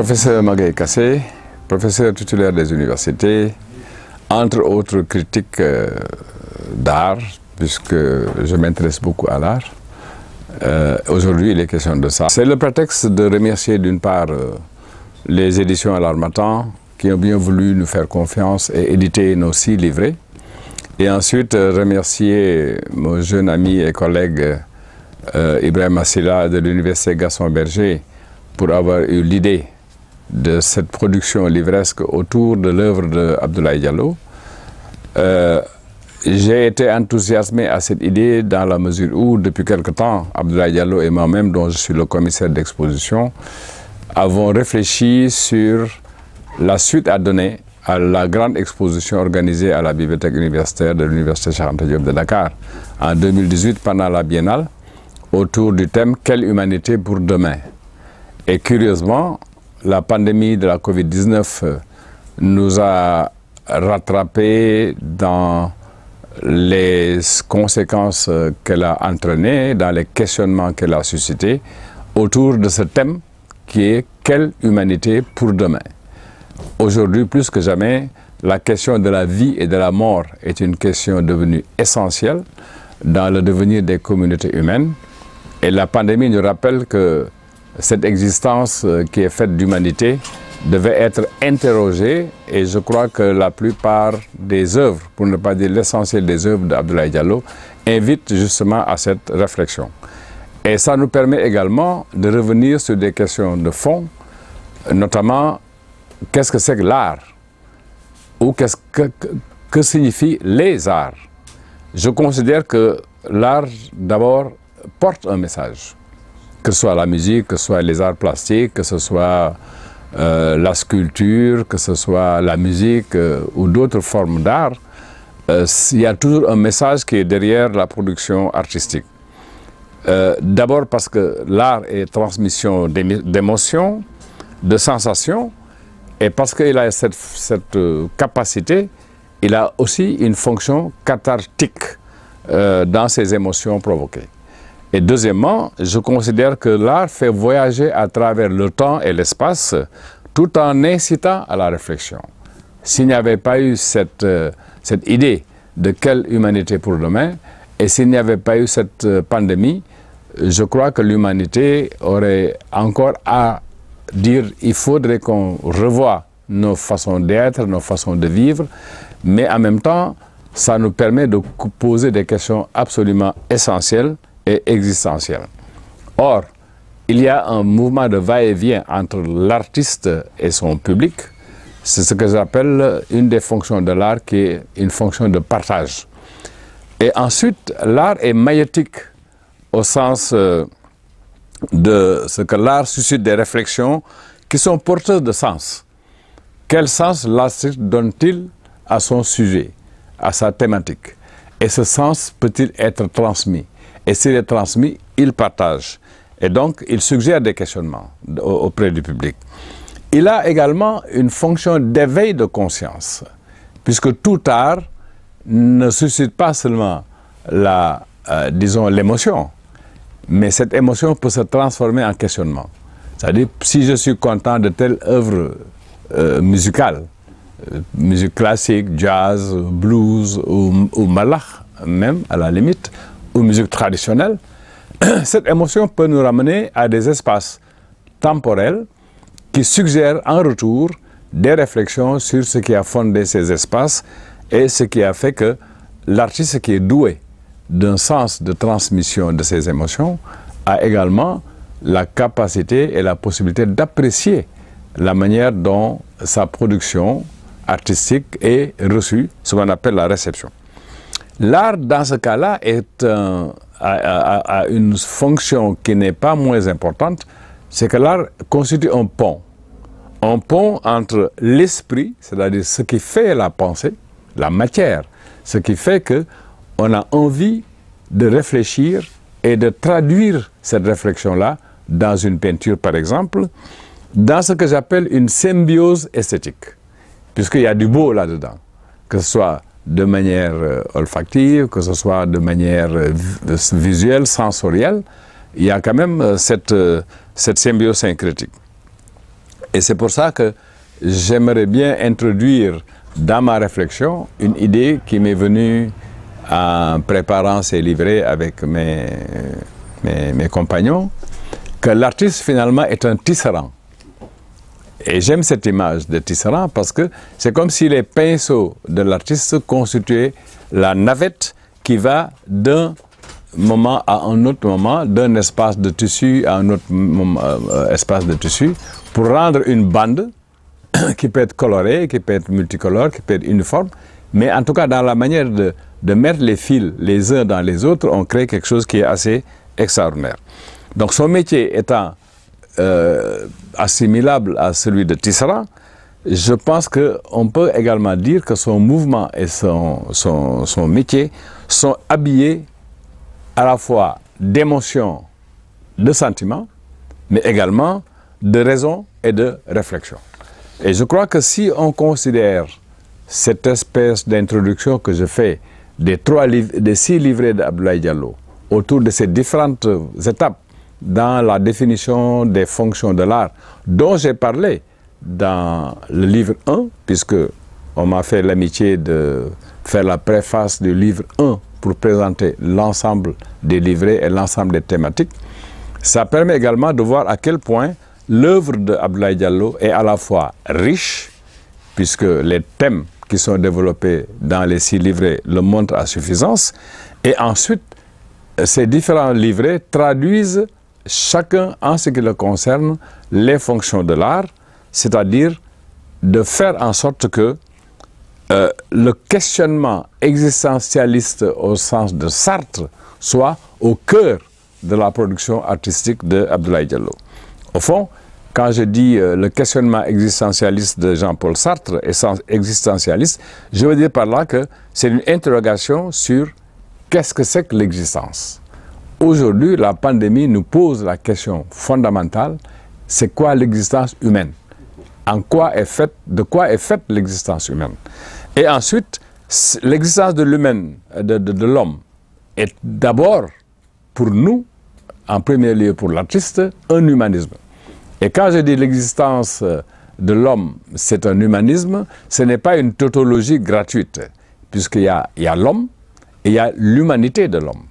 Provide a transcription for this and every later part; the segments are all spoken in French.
Professeur Magaï Kassé, professeur titulaire des universités, entre autres critiques euh, d'art, puisque je m'intéresse beaucoup à l'art. Euh, aujourd'hui, il est question de ça. C'est le prétexte de remercier d'une part euh, les éditions Alarmatan qui ont bien voulu nous faire confiance et éditer nos six livrets. Et ensuite, remercier mon jeune ami et collègue Ibrahim Massila de l'Université Gasson Berger pour avoir eu l'idée de cette production livresque autour de l'œuvre de Abdoulaye Diallo, euh, j'ai été enthousiasmé à cette idée dans la mesure où, depuis quelque temps, Abdoulaye Diallo et moi-même, dont je suis le commissaire d'exposition, avons réfléchi sur la suite à donner à la grande exposition organisée à la bibliothèque universitaire de l'Université Charente Diop de Dakar en 2018 pendant la Biennale autour du thème « Quelle humanité pour demain ?» Et curieusement, la pandémie de la Covid-19 euh, nous a rattrapés dans les conséquences euh, qu'elle a entraînées, dans les questionnements qu'elle a suscités autour de ce thème qui est quelle humanité pour demain Aujourd'hui, plus que jamais, la question de la vie et de la mort est une question devenue essentielle dans le devenir des communautés humaines. Et la pandémie nous rappelle que cette existence euh, qui est faite d'humanité devait être interrogée et je crois que la plupart des œuvres, pour ne pas dire l'essentiel des œuvres d'Abdoulaye Diallo, invitent justement à cette réflexion. Et ça nous permet également de revenir sur des questions de fond, notamment qu'est-ce que c'est que l'art ou qu'est-ce que, que signifient les arts. Je considère que l'art, d'abord, porte un message que ce soit la musique, que ce soit les arts plastiques, que ce soit euh, la sculpture, que ce soit la musique euh, ou d'autres formes d'art, euh, il y a toujours un message qui est derrière la production artistique. D'abord parce que l'art est transmission d'émotions, de sensations, et parce qu'il a cette, cette, capacité, il a aussi une fonction cathartique dans ses émotions provoquées. Et deuxièmement, je considère que l'art fait voyager à travers le temps et l'espace tout en incitant à la réflexion. S'il n'y avait pas eu cette, euh, cette idée de quelle humanité pour demain, et s'il n'y avait pas eu cette euh, pandémie, je crois que l'humanité aurait encore à dire il faudrait qu'on revoie nos façons d'être, nos façons de vivre, mais en même temps, ça nous permet de poser des questions absolument essentielles et existentielle. Or, il y a un mouvement de va-et-vient entre l'artiste et son public. C'est ce que j'appelle une des fonctions de l'art qui est une fonction de partage. Et ensuite, l'art est maïotique au sens euh, de ce que l'art suscite des réflexions qui sont porteuses de sens. Quel sens l'artiste donne-t-il à son sujet, à sa thématique Et ce sens peut-il être transmis et s'il est transmis, il partage. Et donc, il suggère des questionnements auprès du public. Il a également une fonction d'éveil de conscience, puisque tout art ne suscite pas seulement la, euh, disons, l'émotion, mais cette émotion peut se transformer en questionnement. C'est-à-dire, si je suis content de telle œuvre euh, musicale, euh, musique classique, jazz, blues ou, ou malach, même à la limite, ou musique traditionnelle, cette émotion peut nous ramener à des espaces temporels qui suggèrent en retour des réflexions sur ce qui a fondé ces espaces et ce qui a fait que l'artiste qui est doué d'un sens de transmission de ses émotions a également la capacité et la possibilité d'apprécier la manière dont sa production artistique est reçue, ce qu'on appelle la réception. L'art, dans ce cas-là, est a, une fonction qui n'est pas moins importante, c'est que l'art constitue un pont. Un pont entre l'esprit, c'est-à-dire ce qui fait la pensée, la matière, ce qui fait que on a envie de réfléchir et de traduire cette réflexion-là dans une peinture, par exemple, dans ce que j'appelle une symbiose esthétique, puisqu'il y a du beau là-dedans, que ce soit de manière euh, olfactive, que ce soit de manière euh, euh, visuelle, sensorielle, il y a quand même cette, cette symbiose syncrétique. Et c'est pour ça que j'aimerais bien introduire dans ma réflexion une idée qui m'est venue en préparant ces livrets avec mes, mes compagnons, que l'artiste finalement est un tisserand. Et j'aime cette image de Tisserand parce que c'est comme si les pinceaux de l'artiste constituaient la navette qui va d'un moment à un autre moment, d'un espace de tissu à un autre euh, espace de tissu, pour rendre une bande qui peut être colorée, qui peut être multicolore, qui peut être uniforme, mais en tout cas dans la manière de, de mettre les fils les uns dans les autres, on crée quelque chose qui est assez extraordinaire. Donc son métier étant euh, assimilable à celui de Tissera, je pense qu'on peut également dire que son mouvement et son, son, métier sont habillés à la fois d'émotions, de sentiments, mais également de raison et de réflexion. Et je crois que si on considère cette espèce d'introduction que je fais des, trois des six livrets d'Abdoulaye Diallo autour de ces différentes étapes dans la définition des fonctions de l'art, dont j'ai parlé dans le livre 1, puisque on m'a fait l'amitié de faire la préface du livre 1 pour présenter l'ensemble des livrets et l'ensemble des thématiques. Ça permet également de voir à quel point l'œuvre de Abdoulaye Diallo est à la fois riche, puisque les thèmes qui sont développés dans les six livrets le montrent à suffisance, et ensuite, ces différents livrets traduisent chacun, en ce qui le concerne, les fonctions de l'art, c'est-à-dire de faire en sorte que euh, le questionnement existentialiste au sens de Sartre soit au cœur de la production artistique de Abdoulaye Diallo. Au fond, quand je dis euh, le questionnement existentialiste de Jean-Paul Sartre, existentialiste, je veux dire par là que c'est une interrogation sur qu'est-ce que c'est que l'existence Aujourd'hui, la pandémie nous pose la question fondamentale, c'est quoi l'existence humaine En quoi est faite, de quoi est faite l'existence humaine Et ensuite, l'existence de l'humain, de, de l'homme, est d'abord, pour nous, en premier lieu pour l'artiste, un humanisme. Et quand je dis l'existence euh, de l'homme, c'est un humanisme, ce n'est pas une tautologie gratuite, puisqu'il y a l'homme et il y a l'humanité de l'homme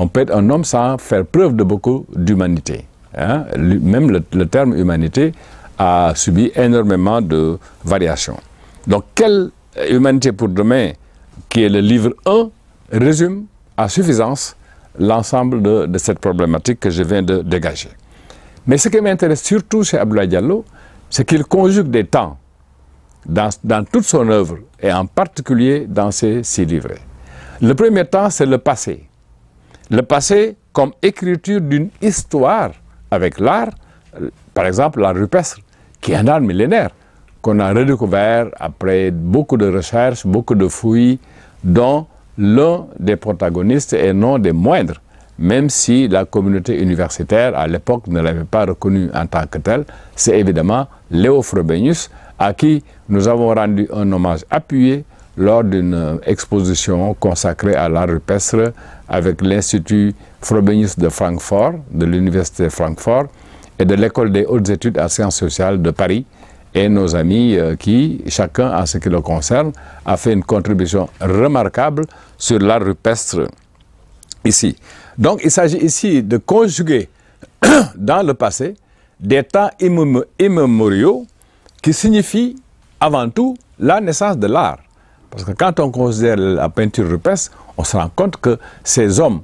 on peut être un homme sans faire preuve de beaucoup d'humanité. Hein. Même le, terme humanité a subi énormément de variations. Donc, quelle humanité pour demain, qui est le livre 1, résume à suffisance l'ensemble de, cette problématique que je viens de dégager. Mais ce qui m'intéresse surtout chez Abdoulaye Diallo, c'est qu'il conjugue des temps dans, toute son œuvre et en particulier dans ses six livres. Le premier temps, c'est le passé le passé comme écriture d'une histoire avec l'art, par exemple l'art rupestre, qui est un art millénaire, qu'on a redécouvert après beaucoup de recherches, beaucoup de fouilles, dont l'un des protagonistes et non des moindres, même si la communauté universitaire à l'époque ne l'avait pas reconnu en tant que tel, c'est évidemment Léo Frobenius, à qui nous avons rendu un hommage appuyé lors d'une exposition consacrée à l'art rupestre avec l'Institut Frobenius de Francfort, de l'Université Francfort, et de l'École des hautes études en sciences sociales de Paris, et nos amis euh, qui, chacun en ce qui le concerne, a fait une contribution remarquable sur l'art rupestre ici. Donc il s'agit ici de conjuguer dans le passé des temps immémoriaux qui signifient avant tout la naissance de l'art. Parce que quand on considère la peinture rupestre, on se rend compte que ces hommes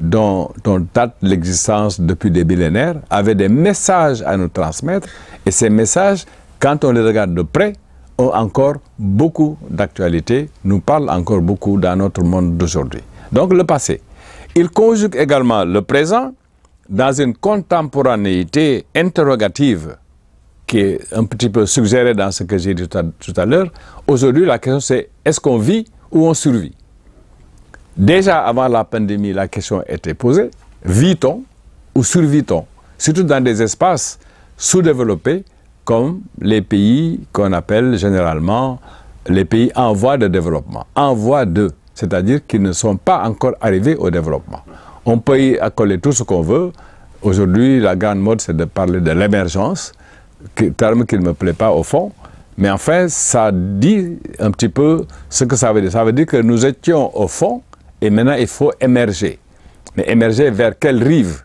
dont, on date l'existence depuis des millénaires avaient des messages à nous transmettre et ces messages, quand on les regarde de près, ont encore beaucoup d'actualité, nous parlent encore beaucoup dans notre monde d'aujourd'hui. Donc le passé. Il conjugue également le présent dans une contemporanéité interrogative qui est un petit peu suggéré dans ce que j'ai dit tout à, l'heure, aujourd'hui la question c'est est-ce qu'on vit ou on survit Déjà avant la pandémie, la question était posée, vit-on ou survit-on Surtout dans des espaces sous-développés comme les pays qu'on appelle généralement les pays en voie de développement, en voie de, c'est-à-dire qui ne sont pas encore arrivés au développement. On peut y accoler tout ce qu'on veut. Aujourd'hui, la grande mode, c'est de parler de l'émergence terme qui ne me plaît pas au fond, mais enfin, ça dit un petit peu ce que ça veut dire. Ça veut dire que nous étions au fond et maintenant il faut émerger. Mais émerger vers quelle rive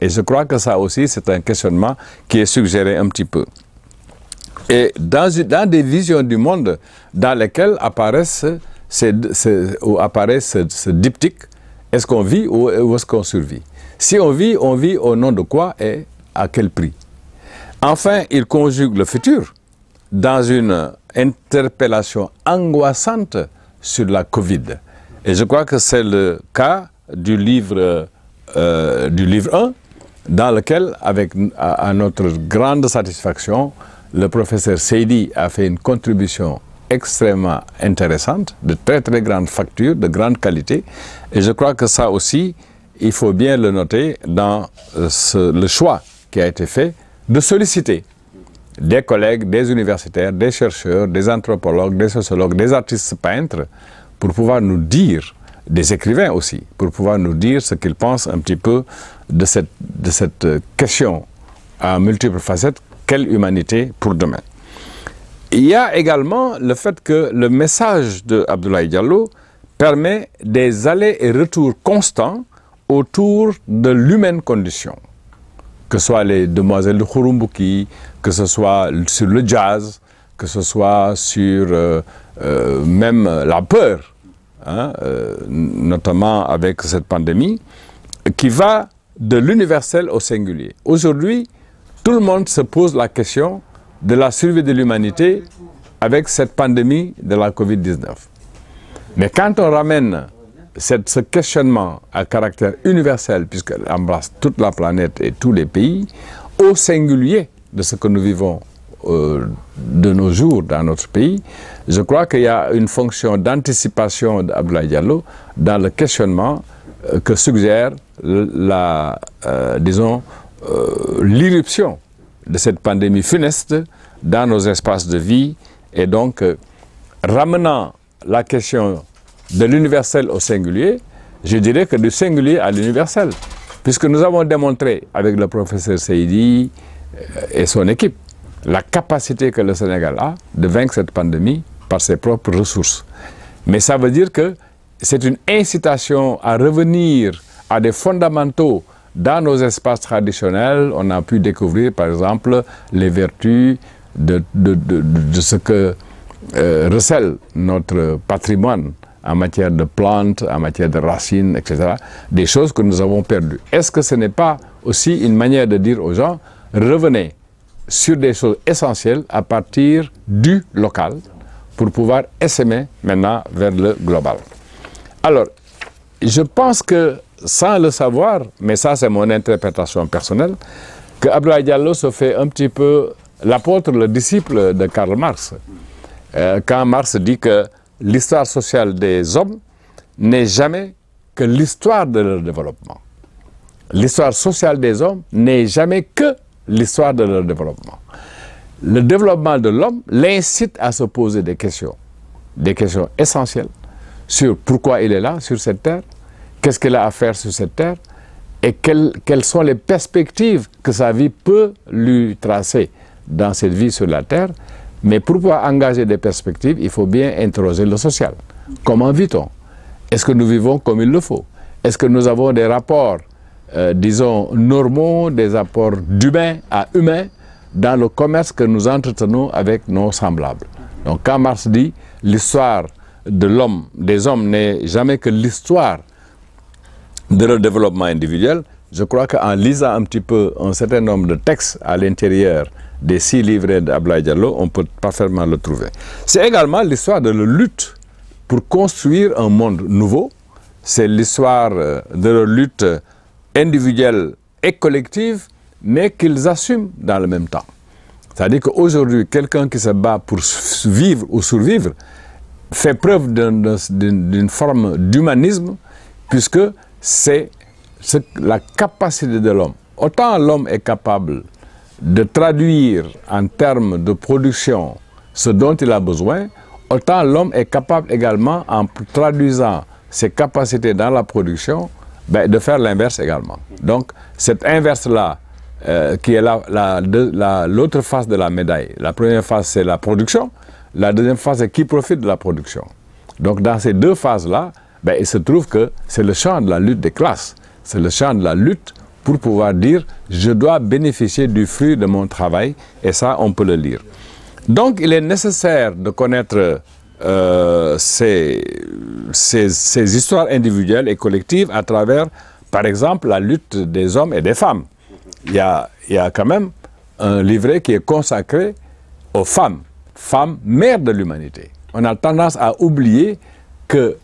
Et je crois que ça aussi, c'est un questionnement qui est suggéré un petit peu. Et dans, dans des visions du monde dans lesquelles apparaissent ces, apparaît ce, diptyque, est-ce qu'on vit ou est-ce qu'on survit Si on vit, on vit au nom de quoi et à quel prix Enfin, il conjugue le futur dans une interpellation angoissante sur la Covid. Et je crois que c'est le cas du livre, euh, du livre 1, dans lequel, avec, à, notre grande satisfaction, le professeur Seydi a fait une contribution extrêmement intéressante, de très très grande facture, de grande qualité. Et je crois que ça aussi, il faut bien le noter dans euh, le choix qui a été fait de solliciter des collègues, des universitaires, des chercheurs, des anthropologues, des sociologues, des artistes peintres, pour pouvoir nous dire, des écrivains aussi, pour pouvoir nous dire ce qu'ils pensent un petit peu de cette, de cette question à multiples facettes, quelle humanité pour demain. Il y a également le fait que le message de Abdoulaye Diallo permet des allers et retours constants autour de l'humaine condition, que ce soit les demoiselles de Kurumbuki, que ce soit sur le jazz, que ce soit sur euh, euh, même la peur, hein, euh, notamment avec cette pandémie, qui va de l'universel au singulier. Aujourd'hui, tout le monde se pose la question de la survie de l'humanité avec cette pandémie de la COVID-19. Mais quand on ramène ce questionnement à caractère universel, puisqu'il embrasse toute la planète et tous les pays, au singulier de ce que nous vivons euh, de nos jours dans notre pays, je crois qu'il y a une fonction d'anticipation d'Abdoulaye Diallo dans le questionnement euh, que suggère la, euh, disons, l'irruption de cette pandémie funeste dans nos espaces de vie et donc ramenant la question de l'universel au singulier, je dirais que du singulier à l'universel. Puisque nous avons démontré avec le professeur Seydi euh, et son équipe la capacité que le Sénégal a de vaincre cette pandémie par ses propres ressources. Mais ça veut dire que c'est une incitation à revenir à des fondamentaux dans nos espaces traditionnels, on a pu découvrir par exemple les vertus de, ce que euh, recèle notre patrimoine en matière de plantes, en matière de racines, etc. Des choses que nous avons perdues. Est-ce que ce n'est pas aussi une manière de dire aux gens, revenez sur des choses essentielles à partir du local pour pouvoir essaimer maintenant vers le global. Alors, je pense que sans le savoir, mais ça c'est mon interprétation personnelle, que Abdoulaye Diallo se fait un petit peu l'apôtre, le disciple de Karl Marx. Euh, quand Marx dit que l'histoire sociale des hommes n'est jamais que l'histoire de leur développement. L'histoire sociale des hommes n'est jamais que l'histoire de leur développement. Le développement de l'homme l'incite à se poser des questions, des questions essentielles sur pourquoi il est là, sur cette terre, qu'est-ce qu'il a à faire sur cette terre, et quelles, sont les perspectives que sa vie peut lui tracer dans cette vie sur la terre, mais pour pouvoir engager des perspectives, il faut bien interroger le social. Comment vit-on Est-ce que nous vivons comme il le faut Est-ce que nous avons des rapports, euh, disons, normaux, des rapports d'humain à humain dans le commerce que nous entretenons avec nos semblables Donc quand Marx dit l'histoire de l'homme, des hommes n'est jamais que l'histoire de leur développement individuel, je crois qu'en lisant un petit peu un certain nombre de textes à l'intérieur des six livres d'Ablaï Diallo, on peut parfaitement le trouver. C'est également l'histoire de la lutte pour construire un monde nouveau. C'est l'histoire euh, de la lutte individuelle et collective, mais qu'ils assument dans le même temps. C'est-à-dire qu'aujourd'hui, quelqu'un qui se bat pour vivre ou survivre fait preuve d'une forme d'humanisme, puisque c'est la capacité de l'homme. Autant l'homme est capable de traduire en termes de production ce dont il a besoin, autant l'homme est capable également, en traduisant ses capacités dans la production, ben, de faire l'inverse également. Donc, cet inverse-là, euh, qui est l'autre la, face de la médaille. La première phase, c'est la production. La deuxième phase, c'est qui profite de la production. Donc, dans ces deux phases-là, ben, il se trouve que c'est le champ de la lutte des classes c'est le champ de la lutte pour pouvoir dire je dois bénéficier du fruit de mon travail et ça on peut le lire. Donc il est nécessaire de connaître euh, ces, ces, histoires individuelles et collectives à travers par exemple la lutte des hommes et des femmes. Il il y a quand même un livret qui est consacré aux femmes, femmes mères de l'humanité. On a tendance à oublier que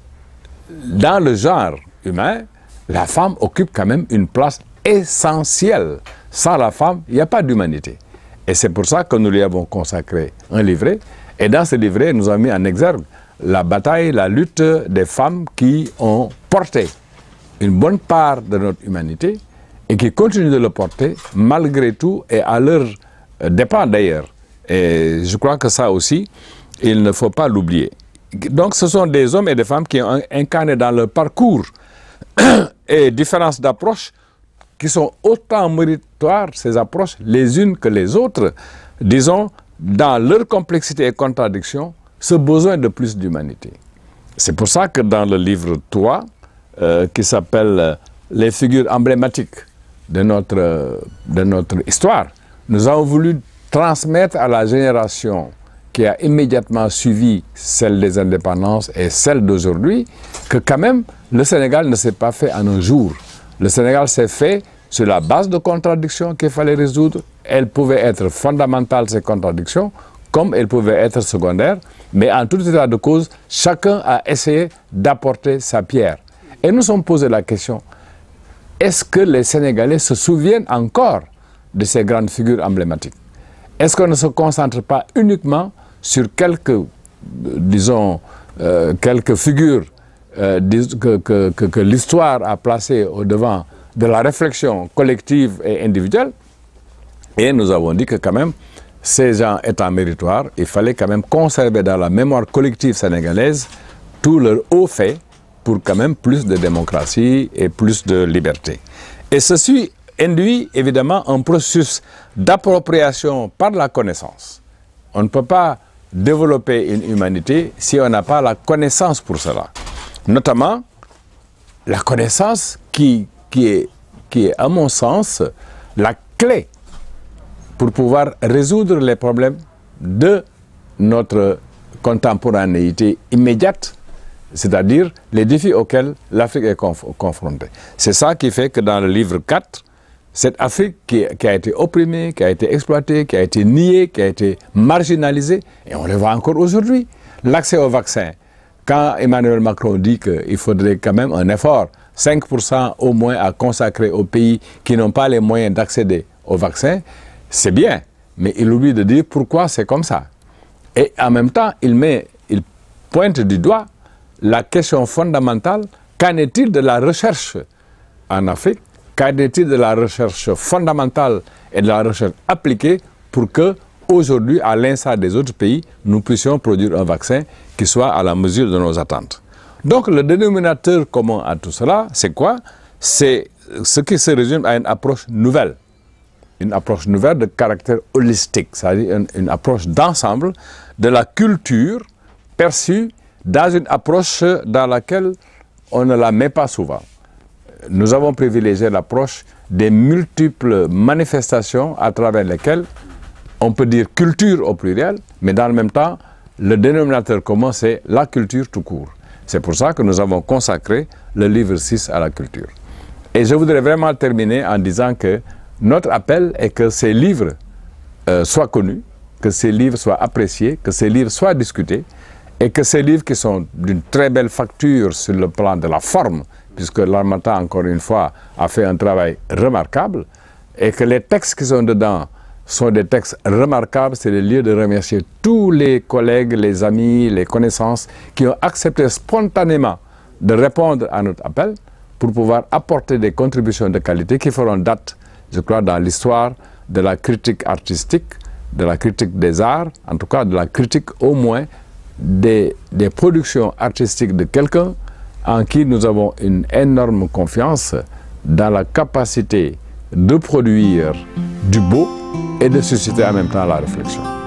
dans le genre humain, la femme occupe quand même une place essentielle. Sans la femme, il n'y a pas d'humanité. Et c'est pour ça que nous lui avons consacré un livret. Et dans ce livret, nous avons mis en exergue la bataille, la lutte des femmes qui ont porté une bonne part de notre humanité et qui continuent de le porter malgré tout et à leur dépens d'ailleurs. Et je crois que ça aussi, il ne faut pas l'oublier. Donc ce sont des hommes et des femmes qui ont incarné dans leur parcours et différences d'approche qui sont autant méritoires, ces approches, les unes que les autres, disons, dans leur complexité et contradiction, ce besoin de plus d'humanité. C'est pour ça que dans le livre 3, euh, qui s'appelle euh, Les figures emblématiques de notre, euh, de notre histoire, nous avons voulu transmettre à la génération qui a immédiatement suivi celle des indépendances et celle d'aujourd'hui, que quand même, le Sénégal ne s'est pas fait en un jour. Le Sénégal s'est fait sur la base de contradictions qu'il fallait résoudre. Elles pouvaient être fondamentales, ces contradictions, comme elles pouvaient être secondaires. Mais en tout état de cause, chacun a essayé d'apporter sa pierre. Et nous sommes posés la question, est-ce que les Sénégalais se souviennent encore de ces grandes figures emblématiques Est-ce qu'on ne se concentre pas uniquement sur quelques, euh, disons, euh, quelques figures euh, que, que l'histoire a placé au devant de la réflexion collective et individuelle. Et nous avons dit que quand même, ces gens étant méritoires, il fallait quand même conserver dans la mémoire collective sénégalaise tout leur haut fait pour quand même plus de démocratie et plus de liberté. Et ceci induit évidemment un processus d'appropriation par la connaissance. On ne peut pas développer une humanité si on n'a pas la connaissance pour cela notamment la connaissance qui, est, à mon sens, la clé pour pouvoir résoudre les problèmes de notre contemporanéité immédiate, c'est-à-dire les défis auxquels l'Afrique est confrontée. C'est ça qui fait que dans le livre 4, cette Afrique qui, a été opprimée, qui a été exploitée, qui a été niée, qui a été marginalisée, et on le voit encore aujourd'hui, l'accès aux vaccins, quand Emmanuel Macron dit qu'il faudrait quand même un effort, 5% au moins à consacrer aux pays qui n'ont pas les moyens d'accéder au vaccin, c'est bien. Mais il oublie de dire pourquoi c'est comme ça. Et en même temps, il, met, il pointe du doigt la question fondamentale, qu'en est-il de la recherche en Afrique Qu'en est-il de la recherche fondamentale et de la recherche appliquée pour que aujourd'hui, à l'instar des autres pays, nous puissions produire un vaccin qui soit à la mesure de nos attentes. Donc le dénominateur commun à tout cela, c'est quoi C'est ce qui se résume à une approche nouvelle. Une approche nouvelle de caractère holistique, c'est-à-dire une, une, approche d'ensemble de la culture perçue dans une approche dans laquelle on ne la met pas souvent. Nous avons privilégié l'approche des multiples manifestations à travers lesquelles on peut dire culture au pluriel, mais dans le même temps, le dénominateur commun, c'est la culture tout court. C'est pour ça que nous avons consacré le livre 6 à la culture. Et je voudrais vraiment terminer en disant que notre appel est que ces livres euh, soient connus, que ces livres soient appréciés, que ces livres soient discutés, et que ces livres qui sont d'une très belle facture sur le plan de la forme, puisque l'Armata, encore une fois, a fait un travail remarquable, et que les textes qui sont dedans sont des textes remarquables. C'est le lieu de remercier tous les collègues, les amis, les connaissances qui ont accepté spontanément de répondre à notre appel pour pouvoir apporter des contributions de qualité qui feront date, je crois, dans l'histoire de la critique artistique, de la critique des arts, en tout cas de la critique au moins des, des productions artistiques de quelqu'un en qui nous avons une énorme confiance dans la capacité de produire du beau et Ele suscitou en même temps la réflexion.